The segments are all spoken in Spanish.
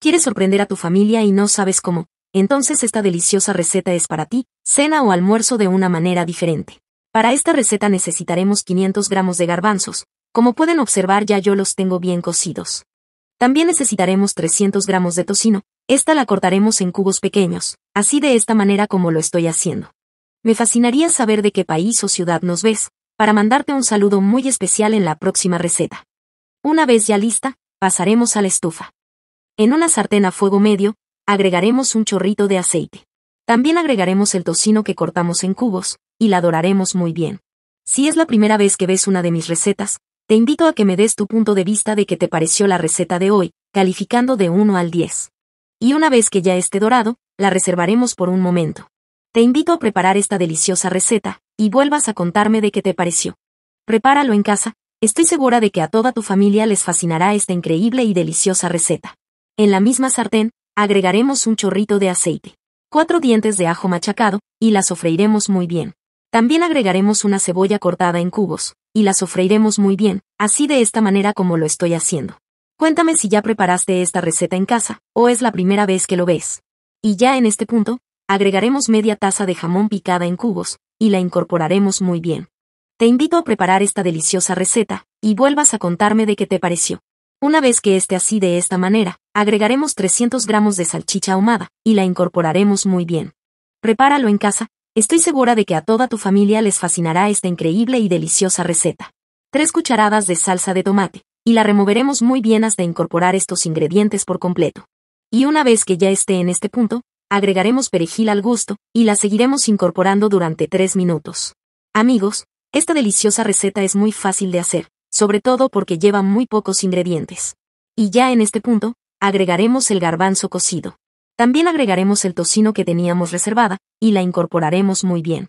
Quieres sorprender a tu familia y no sabes cómo, entonces esta deliciosa receta es para ti, cena o almuerzo de una manera diferente. Para esta receta necesitaremos 500 gramos de garbanzos, como pueden observar ya yo los tengo bien cocidos. También necesitaremos 300 gramos de tocino, esta la cortaremos en cubos pequeños, así de esta manera como lo estoy haciendo. Me fascinaría saber de qué país o ciudad nos ves, para mandarte un saludo muy especial en la próxima receta. Una vez ya lista, pasaremos a la estufa. En una sartén a fuego medio, agregaremos un chorrito de aceite. También agregaremos el tocino que cortamos en cubos, y la doraremos muy bien. Si es la primera vez que ves una de mis recetas, te invito a que me des tu punto de vista de qué te pareció la receta de hoy, calificando de 1 al 10. Y una vez que ya esté dorado, la reservaremos por un momento. Te invito a preparar esta deliciosa receta, y vuelvas a contarme de qué te pareció. Prepáralo en casa, estoy segura de que a toda tu familia les fascinará esta increíble y deliciosa receta. En la misma sartén, agregaremos un chorrito de aceite, cuatro dientes de ajo machacado, y las sofreiremos muy bien. También agregaremos una cebolla cortada en cubos, y la sofreiremos muy bien, así de esta manera como lo estoy haciendo. Cuéntame si ya preparaste esta receta en casa, o es la primera vez que lo ves. Y ya en este punto, agregaremos media taza de jamón picada en cubos, y la incorporaremos muy bien. Te invito a preparar esta deliciosa receta, y vuelvas a contarme de qué te pareció. Una vez que esté así de esta manera, agregaremos 300 gramos de salchicha ahumada, y la incorporaremos muy bien. Prepáralo en casa, estoy segura de que a toda tu familia les fascinará esta increíble y deliciosa receta. Tres cucharadas de salsa de tomate, y la removeremos muy bien hasta incorporar estos ingredientes por completo. Y una vez que ya esté en este punto, agregaremos perejil al gusto, y la seguiremos incorporando durante 3 minutos. Amigos, esta deliciosa receta es muy fácil de hacer, sobre todo porque lleva muy pocos ingredientes. Y ya en este punto, agregaremos el garbanzo cocido. También agregaremos el tocino que teníamos reservada, y la incorporaremos muy bien.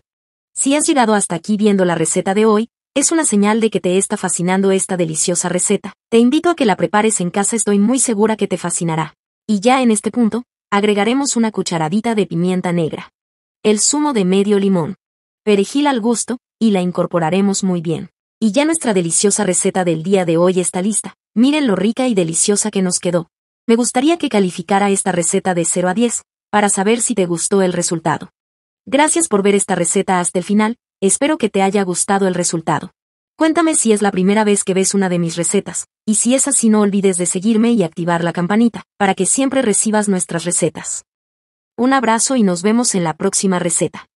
Si has llegado hasta aquí viendo la receta de hoy, es una señal de que te está fascinando esta deliciosa receta. Te invito a que la prepares en casa, estoy muy segura que te fascinará. Y ya en este punto, agregaremos una cucharadita de pimienta negra, el zumo de medio limón, perejil al gusto, y la incorporaremos muy bien. Y ya nuestra deliciosa receta del día de hoy está lista. Miren lo rica y deliciosa que nos quedó. Me gustaría que calificara esta receta de 0 a 10, para saber si te gustó el resultado. Gracias por ver esta receta hasta el final, espero que te haya gustado el resultado. Cuéntame si es la primera vez que ves una de mis recetas, y si es así no olvides de seguirme y activar la campanita, para que siempre recibas nuestras recetas. Un abrazo y nos vemos en la próxima receta.